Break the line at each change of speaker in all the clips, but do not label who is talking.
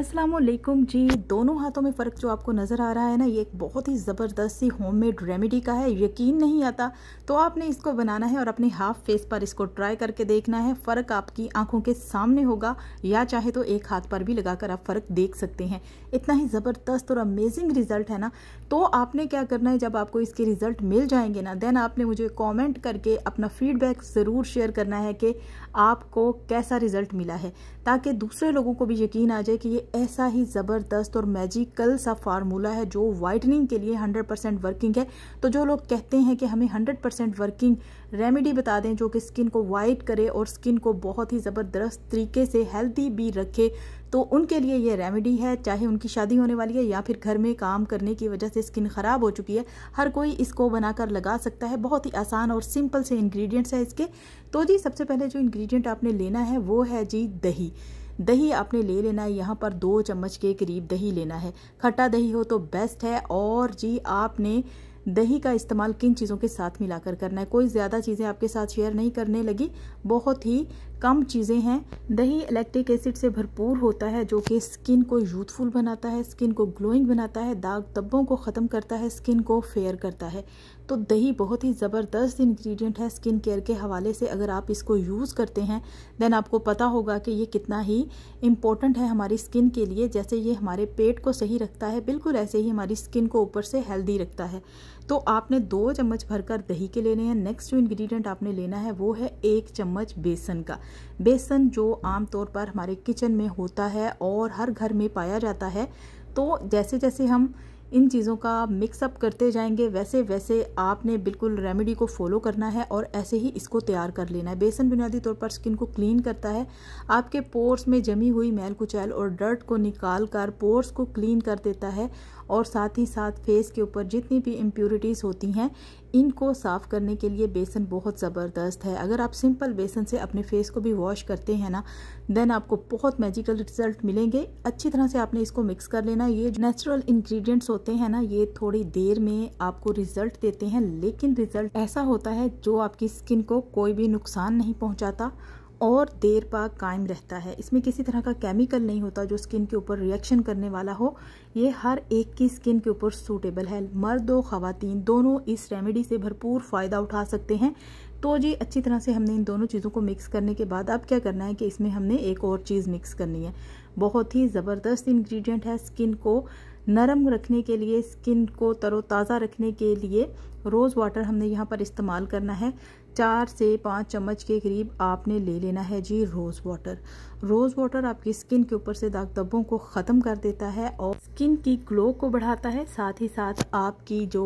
असलम जी दोनों हाथों में फ़र्क जो आपको नज़र आ रहा है ना ये एक बहुत ही ज़बरदस्त सी होममेड रेमेडी का है यकीन नहीं आता तो आपने इसको बनाना है और अपने हाफ फेस पर इसको ट्राई करके देखना है फ़र्क आपकी आंखों के सामने होगा या चाहे तो एक हाथ पर भी लगाकर आप फ़र्क देख सकते हैं इतना ही ज़बरदस्त और अमेजिंग रिज़ल्ट है ना तो आपने क्या करना है जब आपको इसके रिज़ल्ट मिल जाएंगे ना देन आपने मुझे कॉमेंट करके अपना फ़ीडबैक ज़रूर शेयर करना है कि आपको कैसा रिज़ल्ट मिला है ताकि दूसरे लोगों को भी यकीन आ जाए कि ये ऐसा ही ज़बरदस्त और मैजिकल सा फार्मूला है जो वाइटनिंग के लिए 100% वर्किंग है तो जो लोग कहते हैं कि हमें 100% वर्किंग रेमेडी बता दें जो कि स्किन को वाइट करे और स्किन को बहुत ही ज़बरदस्त तरीके से हेल्दी भी रखे तो उनके लिए ये रेमेडी है चाहे उनकी शादी होने वाली है या फिर घर में काम करने की वजह से स्किन ख़राब हो चुकी है हर कोई इसको बनाकर लगा सकता है बहुत ही आसान और सिंपल से इंग्रेडिएंट्स है इसके तो जी सबसे पहले जो इंग्रेडिएंट आपने लेना है वो है जी दही दही आपने ले लेना है यहाँ पर दो चम्मच के करीब दही लेना है खट्टा दही हो तो बेस्ट है और जी आपने दही का इस्तेमाल किन चीज़ों के साथ मिलाकर करना है कोई ज़्यादा चीज़ें आपके साथ शेयर नहीं करने लगी बहुत ही कम चीज़ें हैं दही इलेक्ट्रिक एसिड से भरपूर होता है जो कि स्किन को यूथफुल बनाता है स्किन को ग्लोइंग बनाता है दाग धब्बों को ख़त्म करता है स्किन को फेयर करता है तो दही बहुत ही ज़बरदस्त इंग्रेडिएंट है स्किन केयर के हवाले से अगर आप इसको यूज़ करते हैं देन आपको पता होगा कि ये कितना ही इम्पोर्टेंट है हमारी स्किन के लिए जैसे ये हमारे पेट को सही रखता है बिल्कुल ऐसे ही हमारी स्किन को ऊपर से हेल्दी रखता है तो आपने दो चम्मच भरकर दही के लेने हैं नेक्स्ट जो इंग्रेडिएंट आपने लेना है वो है एक चम्मच बेसन का बेसन जो आमतौर पर हमारे किचन में होता है और हर घर में पाया जाता है तो जैसे जैसे हम इन चीज़ों का आप मिक्सअप करते जाएंगे वैसे वैसे आपने बिल्कुल रेमेडी को फॉलो करना है और ऐसे ही इसको तैयार कर लेना है बेसन बुनियादी तौर पर स्किन को क्लीन करता है आपके पोर्स में जमी हुई मैल कुचैल और डर्ट को निकाल कर पोर्स को क्लीन कर देता है और साथ ही साथ फेस के ऊपर जितनी भी इम्प्योरिटीज़ होती हैं इनको साफ़ करने के लिए बेसन बहुत ज़बरदस्त है अगर आप सिंपल बेसन से अपने फेस को भी वॉश करते हैं ना देन आपको बहुत मैजिकल रिजल्ट मिलेंगे अच्छी तरह से आपने इसको मिक्स कर लेना ये नेचुरल इंग्रेडिएंट्स होते हैं ना ये थोड़ी देर में आपको रिजल्ट देते हैं लेकिन रिजल्ट ऐसा होता है जो आपकी स्किन को कोई भी नुकसान नहीं पहुँचाता और देर पा कायम रहता है इसमें किसी तरह का केमिकल नहीं होता जो स्किन के ऊपर रिएक्शन करने वाला हो ये हर एक की स्किन के ऊपर सूटेबल है मर्द और ख़वातीन दोनों इस रेमेडी से भरपूर फ़ायदा उठा सकते हैं तो जी अच्छी तरह से हमने इन दोनों चीज़ों को मिक्स करने के बाद अब क्या करना है कि इसमें हमने एक और चीज़ मिक्स करनी है बहुत ही ज़बरदस्त इन्ग्रीडियंट है स्किन को नरम रखने के लिए स्किन को तरोताज़ा रखने के लिए रोज़ वाटर हमने यहाँ पर इस्तेमाल करना है चार से पाँच चम्मच के करीब आपने ले लेना है जी रोज़ वाटर रोज़ वाटर आपकी स्किन के ऊपर से दाग धब्बों को ख़त्म कर देता है और स्किन की ग्लो को बढ़ाता है साथ ही साथ आपकी जो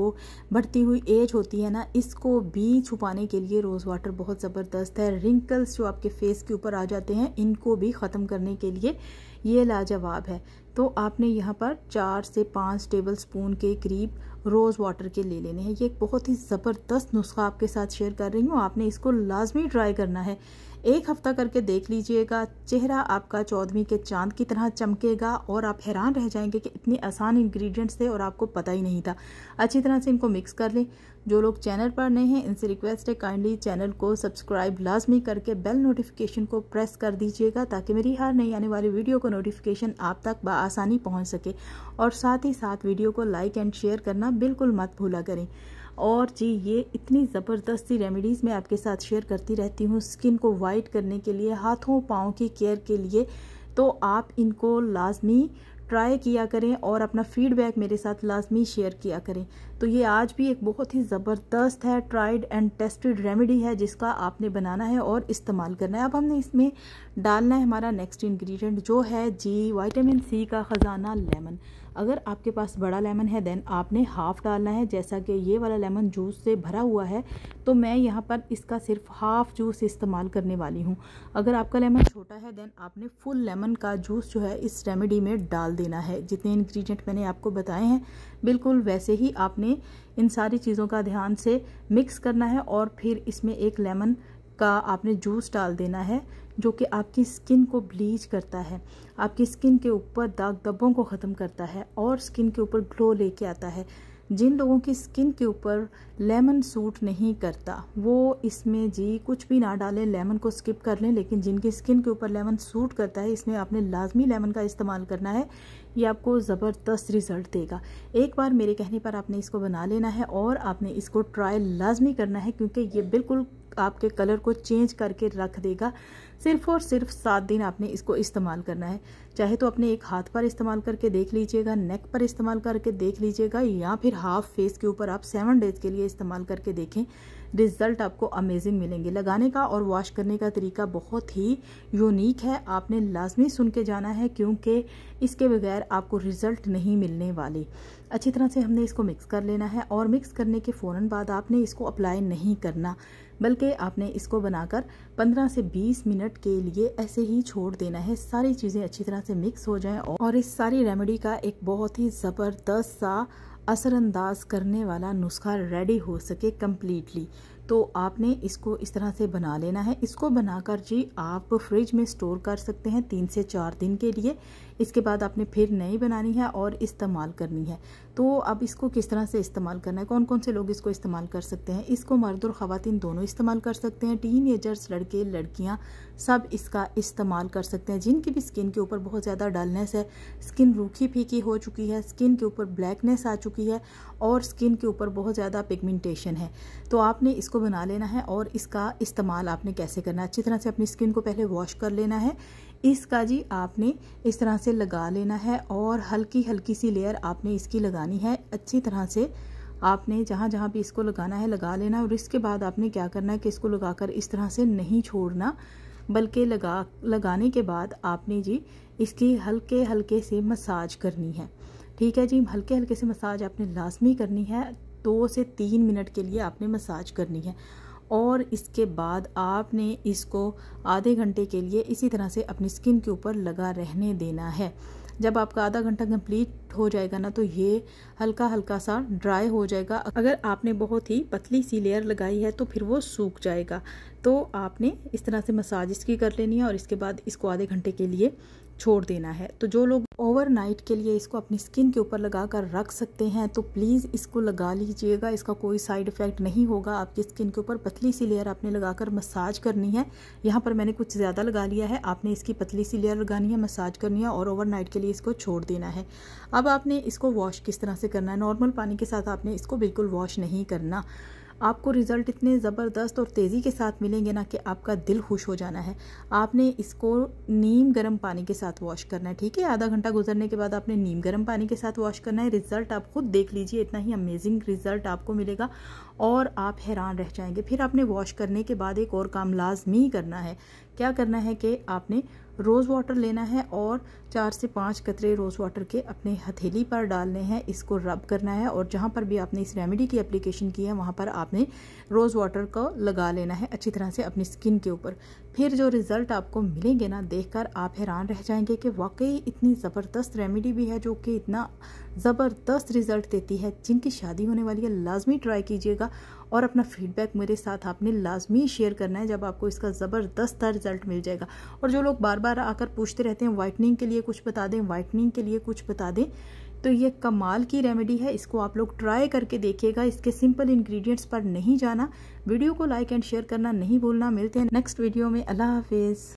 बढ़ती हुई एज होती है ना इसको भी छुपाने के लिए रोज़ वाटर बहुत ज़बरदस्त है रिंकल्स जो आपके फेस के ऊपर आ जाते हैं इनको भी ख़त्म करने के लिए ये लाजवाब है तो आपने यहाँ पर चार से पाँच टेबल स्पून के करीब रोज़ वाटर के ले लेने हैं ये एक बहुत ही ज़बरदस्त नुस्खा आपके साथ शेयर कर रही हूँ आपने इसको लाजमी ट्राई करना है एक हफ़्ता करके देख लीजिएगा चेहरा आपका चौदहवीं के चांद की तरह चमकेगा और आप हैरान रह जाएंगे कि इतने आसान इंग्रेडिएंट्स थे और आपको पता ही नहीं था अच्छी तरह से इनको मिक्स कर लें जो लोग चैनल पर नए हैं इनसे रिक्वेस्ट है काइंडली चैनल को सब्सक्राइब लाजमी करके बेल नोटिफिकेशन को प्रेस कर दीजिएगा ताकि मेरी हर नई आने वाली वीडियो का नोटिफिकेशन आप तक बा आसानी पहुंच सके और साथ ही साथ वीडियो को लाइक एंड शेयर करना बिल्कुल मत भूला करें और जी ये इतनी ज़बरदस्ती रेमेडीज़ मैं आपके साथ शेयर करती रहती हूँ स्किन को वाइट करने के लिए हाथों पाँव की केयर के लिए तो आप इनको लाजमी ट्राई किया करें और अपना फीडबैक मेरे साथ लाजमी शेयर किया करें तो ये आज भी एक बहुत ही ज़बरदस्त है ट्राइड एंड टेस्टेड रेमेडी है जिसका आपने बनाना है और इस्तेमाल करना है अब हमने इसमें डालना है हमारा नेक्स्ट इंग्रेडिएंट जो है जी वाइटामिन सी का ख़जाना लेमन अगर आपके पास बड़ा लेमन है देन आपने हाफ़ डालना है जैसा कि ये वाला लेमन जूस से भरा हुआ है तो मैं यहाँ पर इसका सिर्फ हाफ़ जूस इस्तेमाल करने वाली हूँ अगर आपका लेमन छोटा है देन आपने फुल लेमन का जूस जो है इस रेमेडी में डाल देना है जितने इन्ग्रीडियंट मैंने आपको बताए हैं बिल्कुल वैसे ही आपने इन सारी चीज़ों का ध्यान से मिक्स करना है और फिर इसमें एक लेमन का आपने जूस डाल देना है जो कि आपकी स्किन को ब्लीच करता है आपकी स्किन के ऊपर दाग धब्बों को ख़त्म करता है और स्किन के ऊपर ग्लो लेके आता है जिन लोगों की स्किन के ऊपर लेमन सूट नहीं करता वो इसमें जी कुछ भी ना डालें लेमन को स्किप कर लें लेकिन जिनकी स्किन के ऊपर लेमन सूट करता है इसमें आपने लाजमी लेमन का इस्तेमाल करना है ये आपको ज़बरदस्त रिज़ल्ट देगा एक बार मेरे कहने पर आपने इसको बना लेना है और आपने इसको ट्रायल लाजमी करना है क्योंकि ये बिल्कुल आपके कलर को चेंज करके रख देगा सिर्फ और सिर्फ सात दिन आपने इसको इस्तेमाल करना है चाहे तो अपने एक हाथ पर इस्तेमाल करके देख लीजिएगा नेक पर इस्तेमाल करके देख लीजिएगा या फिर हाफ फेस के ऊपर आप सेवन डेज के लिए इस्तेमाल करके देखें रिजल्ट आपको अमेजिंग मिलेंगे लगाने का और वॉश करने का तरीका बहुत ही यूनिक है आपने लाजमी सुन के जाना है क्योंकि इसके बगैर आपको रिजल्ट नहीं मिलने वाले अच्छी तरह से हमने इसको मिक्स कर लेना है और मिक्स करने के फ़ौर बाद आपने इसको अप्लाई नहीं करना बल्कि आपने इसको बनाकर 15 से 20 मिनट के लिए ऐसे ही छोड़ देना है सारी चीज़ें अच्छी तरह से मिक्स हो जाएं और इस सारी रेमेडी का एक बहुत ही ज़बरदस्त सा असरअंदाज करने वाला नुस्खा रेडी हो सके कम्प्लीटली तो आपने इसको इस तरह से बना लेना है इसको बनाकर जी आप फ्रिज में स्टोर कर सकते हैं तीन से चार दिन के लिए इसके बाद आपने फिर नई बनानी है और इस्तेमाल करनी है तो अब इसको किस तरह से इस्तेमाल करना है कौन कौन से लोग इसको इस्तेमाल कर सकते हैं इसको मर्द और ख़वान दोनों इस्तेमाल कर सकते हैं टीन एजर्स लड़के लड़कियाँ सब इसका इस्तेमाल कर सकते हैं जिनकी भी स्किन के ऊपर बहुत ज़्यादा डलनेस है स्किन रूखी फीकी हो चुकी है स्किन के ऊपर ब्लैकनेस आ चुकी है और स्किन के ऊपर बहुत ज़्यादा पिगमेंटेशन है तो आपने इसको इसको बना लेना है और इसका इस्तेमाल आपने कैसे करना है अच्छी तरह से अपनी स्किन को पहले वॉश कर लेना है इसका जी आपने इस तरह से लगा लेना है और हल्की हल्की सी लेयर आपने इसकी लगानी है अच्छी तरह से आपने जहाँ जहाँ भी इसको लगाना है लगा लेना और इसके बाद आपने क्या करना है कि इसको लगाकर इस तरह से नहीं छोड़ना बल्कि लगा लगाने के बाद आपने जी इसकी हल्के हल्के से मसाज करनी है ठीक है जी हल्के हल्के से मसाज आपने लाजमी करनी है दो से तीन मिनट के लिए आपने मसाज करनी है और इसके बाद आपने इसको आधे घंटे के लिए इसी तरह से अपनी स्किन के ऊपर लगा रहने देना है जब आपका आधा घंटा कंप्लीट हो जाएगा ना तो ये हल्का हल्का सा ड्राई हो जाएगा अगर आपने बहुत ही पतली सी लेयर लगाई है तो फिर वो सूख जाएगा तो आपने इस तरह से मसाज इसकी कर लेनी है और इसके बाद इसको आधे घंटे के लिए छोड़ देना है तो जो लोग ओवरनाइट के लिए इसको अपनी स्किन के ऊपर लगा कर रख सकते हैं तो प्लीज़ इसको लगा लीजिएगा इसका कोई साइड इफ़ेक्ट नहीं होगा आपकी स्किन के ऊपर पतली सी लेयर आपने लगाकर मसाज करनी है यहाँ पर मैंने कुछ ज़्यादा लगा लिया है आपने इसकी पतली सी लेयर लगानी है मसाज करनी है और ओवरनाइट के लिए इसको छोड़ देना है अब आपने इसको वॉश किस तरह से करना है नॉर्मल पानी के साथ आपने इसको बिल्कुल वॉश नहीं करना आपको रिज़ल्ट इतने ज़बरदस्त और तेज़ी के साथ मिलेंगे ना कि आपका दिल खुश हो जाना है आपने इसको नीम गर्म पानी के साथ वॉश करना है ठीक है आधा घंटा गुजरने के बाद आपने नीम गर्म पानी के साथ वॉश करना है रिज़ल्ट आप खुद देख लीजिए इतना ही अमेजिंग रिज़ल्ट आपको मिलेगा और आप हैरान रह जाएंगे फिर आपने वॉश करने के बाद एक और काम लाजमी करना है क्या करना है कि आपने रोज़ वाटर लेना है और चार से पाँच कतरे रोज़ वाटर के अपने हथेली पर डालने हैं इसको रब करना है और जहाँ पर भी आपने इस रेमेडी की एप्लीकेशन की है वहाँ पर आपने रोज़ वाटर को लगा लेना है अच्छी तरह से अपनी स्किन के ऊपर फिर जो रिज़ल्ट आपको मिलेंगे ना देखकर आप हैरान रह जाएंगे कि वाकई इतनी ज़बरदस्त रेमेडी भी है जो कि इतना ज़बरदस्त रिजल्ट देती है जिनकी शादी होने वाली है लाजमी ट्राई कीजिएगा और अपना फीडबैक मेरे साथ आपने लाजमी शेयर करना है जब आपको इसका ज़बरदस्त रिजल्ट मिल जाएगा और जो लोग बार बार आकर पूछते रहते हैं वाइटनिंग के लिए कुछ बता दें वाइटनिंग के लिए कुछ बता दें तो ये कमाल की रेमेडी है इसको आप लोग ट्राई करके देखिएगा इसके सिंपल इंग्रेडिएंट्स पर नहीं जाना वीडियो को लाइक एंड शेयर करना नहीं भूलना मिलते हैं नेक्स्ट वीडियो में अल्लाह हाफिज़